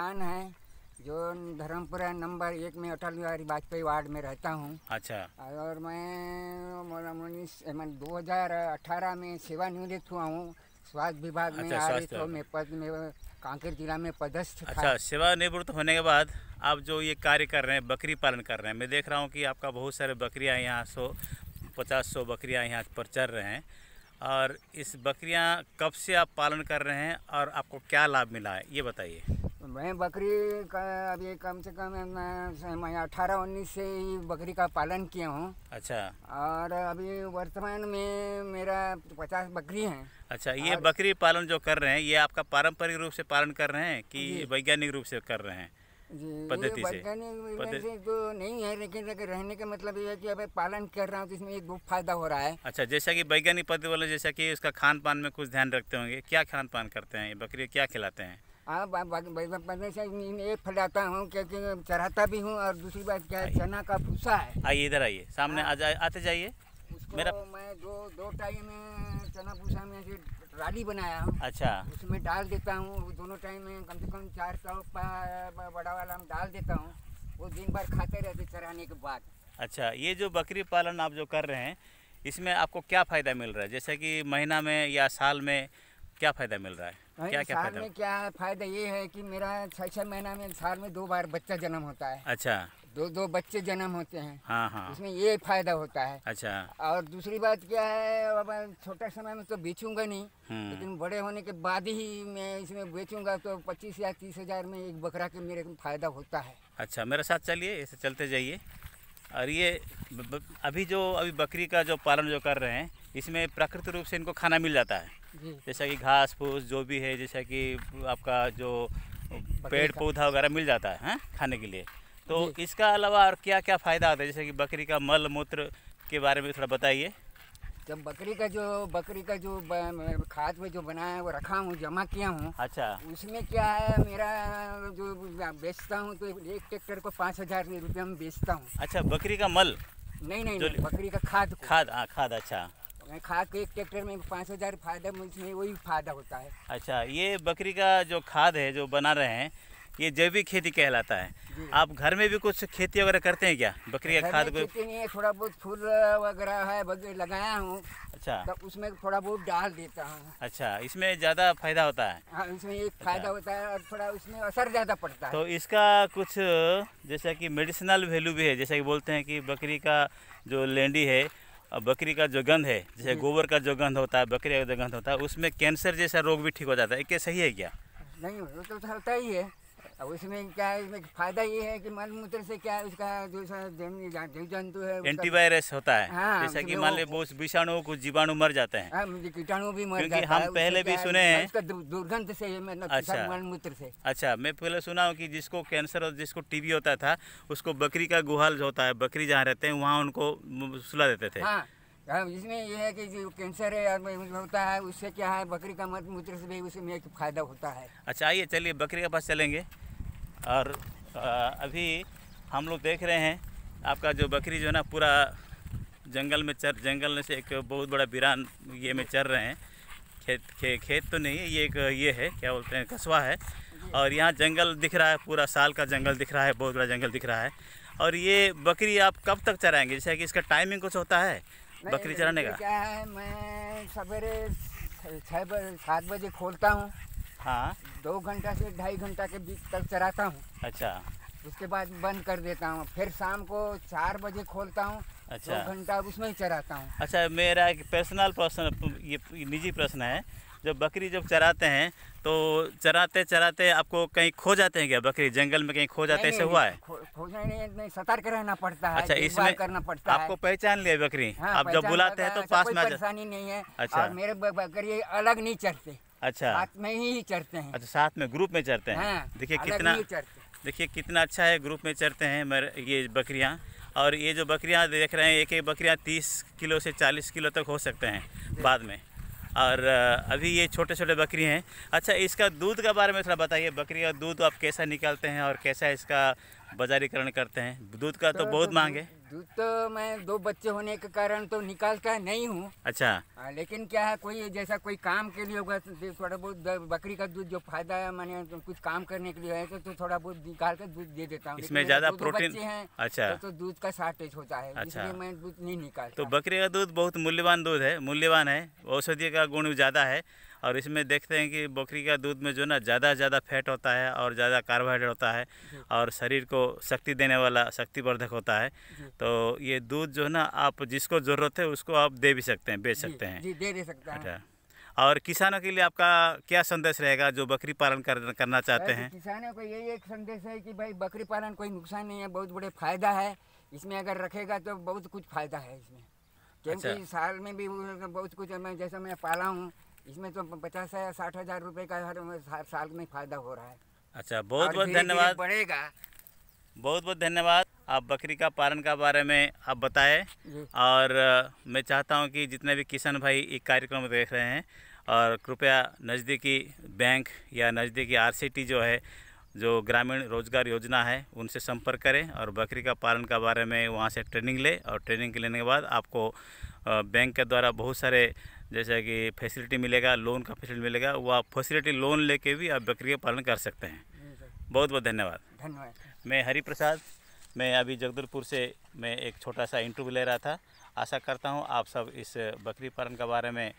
खान है जो धर्मपुरा नंबर एक में अटल बिहारी वाजपेयी वार्ड में रहता हूँ अच्छा और मैं उन्नीस दो हजार अठारह में सेवानिवृत्त हुआ हूँ स्वास्थ्य विभाग में अच्छा, आर तो में पद में कांकेर जिला में पदस्थ अच्छा सेवानिवृत्त होने के बाद आप जो ये कार्य कर रहे हैं बकरी पालन कर रहे हैं मैं देख रहा हूँ कि आपका बहुत सारे बकरियाँ यहाँ सौ पचास सौ बकरियाँ यहाँ पर चल रहे हैं और इस बकरियाँ कब से आप पालन कर रहे हैं और आपको क्या लाभ मिला है ये बताइए मैं बकरी का अभी कम से कम मैं अठारह उन्नीस से ही बकरी का पालन किया हूँ अच्छा और अभी वर्तमान में मेरा पचास बकरी हैं अच्छा ये बकरी पालन जो कर रहे हैं ये आपका पारंपरिक रूप से पालन कर रहे हैं कि वैज्ञानिक रूप से कर रहे हैं पद्धति से पद्धति तो नहीं है लेकिन रहने का मतलब ये है कि अब पालन कर रहा हूँ तो इसमें एक बहुत फायदा हो रहा है अच्छा जैसा कि वैज्ञानिक पद्धति वाले जैसा कि उसका खान पान में कुछ ध्यान रखते होंगे क्या खान पान करते हैं बकरी क्या खिलाते हैं हाँ पहले फैलाता हूँ क्योंकि चढ़ाता भी हूँ और दूसरी बात क्या है चना का भूसा है आइए इधर आइए सामने हाँ। आ जाए आते जाइए मेरा मैं दो दो टाइम चना भूसा में से राली बनाया हूँ अच्छा उसमें डाल देता हूँ दोनों टाइम में कम से कम चार सौ बड़ा वाला में डाल देता हूँ वो दिन भर खाते रहते चढ़ाने के बाद अच्छा ये जो बकरी पालन आप जो कर रहे हैं इसमें आपको क्या फ़ायदा मिल रहा है जैसे कि महीना में या साल में क्या फायदा मिल रहा है क्या क्या फायदा में क्या फायदा ये है कि मेरा छः छः महीना में साल में दो बार बच्चा जन्म होता है अच्छा दो दो बच्चे जन्म होते हैं हाँ हाँ इसमें ये फायदा होता है अच्छा और दूसरी बात क्या है अब छोटा समय में तो बेचूंगा नहीं हम्म। लेकिन बड़े होने के बाद ही मैं इसमें बेचूंगा तो पच्चीस या तीस हजार में एक बकरा के मेरे फायदा होता है अच्छा मेरे साथ चलिए ऐसे चलते जाइए और ये अभी जो अभी बकरी का जो पालन जो कर रहे हैं इसमें प्राकृतिक रूप से इनको खाना मिल जाता है जैसा कि घास फूस जो भी है जैसा कि आपका जो पेड़ पौधा वगैरह मिल जाता है, है खाने के लिए तो इसका अलावा और क्या क्या फ़ायदा होता है जैसे कि बकरी का मल मूत्र के बारे में थोड़ा बताइए जब बकरी का जो बकरी का जो खाद में जो बनाया है वो रखा हूँ जमा किया हूँ अच्छा उसमें क्या है मेरा जो बेचता हूँ तो एक ट्रैक्टर को पाँच हजार रुपये में बेचता हूँ अच्छा बकरी का मल नहीं नहीं, नहीं बकरी का खाद खाद हाँ खाद अच्छा खाद के एक ट्रैक्टर में पाँच हज़ार फायदा इसमें वही फायदा होता है अच्छा ये बकरी का जो खाद है जो बना रहे हैं ये जैविक खेती कहलाता है आप घर में भी कुछ खेती वगैरह करते हैं क्या बकरी का खाद को थोड़ा बहुत फूल वगैरह है लगाया हूँ अच्छा तो उसमें थोड़ा बहुत डाल देता हूँ अच्छा इसमें ज्यादा फायदा होता है हाँ, इसमें एक अच्छा। फायदा होता है और थोड़ा उसमें असर ज्यादा पड़ता है तो इसका कुछ जैसा कि मेडिसिनल वैल्यू भी है जैसा कि बोलते हैं कि बकरी का जो लेंडी है और बकरी का जो गंध है जैसे हम्म। गोबर का जो गंध होता है बकरी का जो गंध होता है उसमें कैंसर जैसा रोग भी ठीक हो जाता है क्या सही है क्या नहीं वो तो चलता तो ही है अब उसमें क्या है इसमें फायदा ये है कि मल मूत्र से क्या है उसका जो जीव जंतु है एंटीवायरस होता है हाँ, जैसा कि मान बहुत विषाणु को जीवाणु मर जाते हैं हाँ, कीटाणु भी मर जाते हम पहले भी सुने हैं दुर्गंध से मतलब अच्छा मल मूत्र से अच्छा मैं पहले सुना हूँ कि जिसको कैंसर और जिसको टीबी होता था उसको बकरी का गुहाल होता है बकरी जहाँ रहते हैं वहाँ उनको सुला देते थे हाँ। अब हाँ, इसमें यह है कि जो कैंसर है और होता है उससे क्या है बकरी का मत मूत्र से भी उसमें एक फ़ायदा होता है अच्छा आइए चलिए बकरी के पास चलेंगे और अभी हम लोग देख रहे हैं आपका जो बकरी जो है ना पूरा जंगल में चर जंगल में से एक बहुत बड़ा वीरान ये में चर रहे हैं खेत खे, खेत तो नहीं है ये एक ये है क्या बोलते हैं कस्बा है और यहाँ जंगल दिख रहा है पूरा साल का जंगल दिख रहा है बहुत बड़ा जंगल दिख रहा है और ये बकरी आप कब तक चराएंगे जैसे कि इसका टाइमिंग कुछ होता है बकरी चराने का क्या है मैं सवेरे छः बजे सात बजे खोलता हूँ हाँ दो घंटा से ढाई घंटा के बीच तक चराता हूँ अच्छा उसके बाद बंद कर देता हूँ फिर शाम को चार बजे खोलता हूँ अच्छा घंटा उसमें ही चराता हूँ अच्छा मेरा एक पर्सनल प्रश्न ये निजी प्रश्न है जब बकरी जब चराते हैं तो चराते चराते आपको कहीं खो जाते हैं क्या बकरी जंगल में कहीं खो जाते ऐसे हुआ है खो नहीं, नहीं सतर्क रहना पड़ता है अच्छा इसमें करना पड़ता आपको है आपको पहचान लिया बकरी हाँ, आप जब बुलाते हैं तो पास में परेशानी नहीं है अच्छा मेरे बकरी अलग नहीं चढ़ते अच्छा साथ में ही चढ़ते हैं अच्छा साथ में ग्रुप में चढ़ते हैं हाँ, देखिए कितना देखिए कितना अच्छा है ग्रुप में चढ़ते हैं ये बकरियाँ और ये जो बकरियाँ देख रहे हैं एक एक बकरियाँ तीस किलो से चालीस किलो तक हो सकते हैं बाद में और अभी ये छोटे छोटे बकरी हैं अच्छा इसका दूध के बारे में थोड़ा बताइए बकरी का दूध आप कैसा निकालते हैं और कैसा इसका बाजारीकरण करते हैं दूध का तो बहुत तो मांग है दूध तो मैं दो बच्चे होने के कारण तो निकालता नहीं हूँ अच्छा आ, लेकिन क्या है कोई जैसा कोई काम के लिए होगा तो थोड़ा बहुत बकरी का दूध जो फायदा है मैंने तो कुछ काम करने के लिए है तो, तो थोड़ा बहुत निकाल कर दूध दे देता हूँ इसमें ज्यादा प्रोटीन है अच्छा तो, तो दूध का शार्टेज होता है अच्छा मैं दूध नहीं निकालता तो बकरी का दूध बहुत मूल्यवान दूध है मूल्यवान है औषधि का गुण ज्यादा है और इसमें देखते हैं कि बकरी का दूध में जो ना ज़्यादा ज़्यादा फैट होता है और ज़्यादा कार्बोहाइड्रेट होता है और शरीर को शक्ति देने वाला शक्तिवर्धक होता है तो ये दूध जो है ना आप जिसको ज़रूरत है उसको आप दे भी सकते हैं बेच सकते हैं जी दे दे सकते हैं अच्छा और किसानों के लिए आपका क्या संदेश रहेगा जो बकरी पालन कर, करना चाहते हैं किसानों को यही एक संदेश है कि भाई बकरी पालन कोई नुकसान नहीं है बहुत बड़े फायदा है इसमें अगर रखेगा तो बहुत कुछ फायदा है इसमें क्योंकि अच्छा। साल में भी बहुत कुछ मैं जैसा मैं पाला हूँ इसमें तो पचास या साठ हजार रुपये का हर साल में फ़ायदा हो रहा है अच्छा बहुत बहुत धन्यवाद बढ़ेगा बहुत बहुत धन्यवाद आप बकरी का पालन का बारे में आप बताए और मैं चाहता हूं कि जितने भी किसान भाई एक कार्यक्रम देख रहे हैं और कृपया नज़दीकी बैंक या नज़दीकी आरसीटी जो है जो ग्रामीण रोजगार योजना है उनसे संपर्क करें और बकरी का पालन का बारे में वहाँ से ट्रेनिंग ले और ट्रेनिंग लेने के बाद आपको बैंक के द्वारा बहुत सारे जैसे कि फैसिलिटी मिलेगा लोन का फैसिलिटी मिलेगा वो आप फैसिलिटी लोन लेके भी आप बकरी का पालन कर सकते हैं बहुत बहुत धन्यवाद धन्यवाद मैं हरि प्रसाद मैं अभी जगदलपुर से मैं एक छोटा सा इंटरव्यू ले रहा था आशा करता हूँ आप सब इस बकरी पालन के बारे में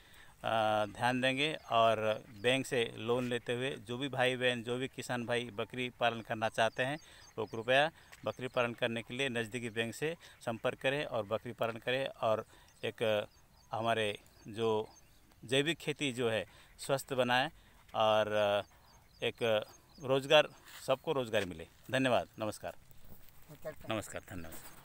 ध्यान देंगे और बैंक से लोन लेते हुए जो भी भाई बहन जो भी किसान भाई बकरी पालन करना चाहते हैं वो कृपया बकरी पालन करने के लिए नज़दीकी बैंक से संपर्क करें और बकरी पालन करें और एक हमारे जो जैविक खेती जो है स्वस्थ बनाए और एक रोज़गार सबको रोज़गार मिले धन्यवाद नमस्कार नमस्कार धन्यवाद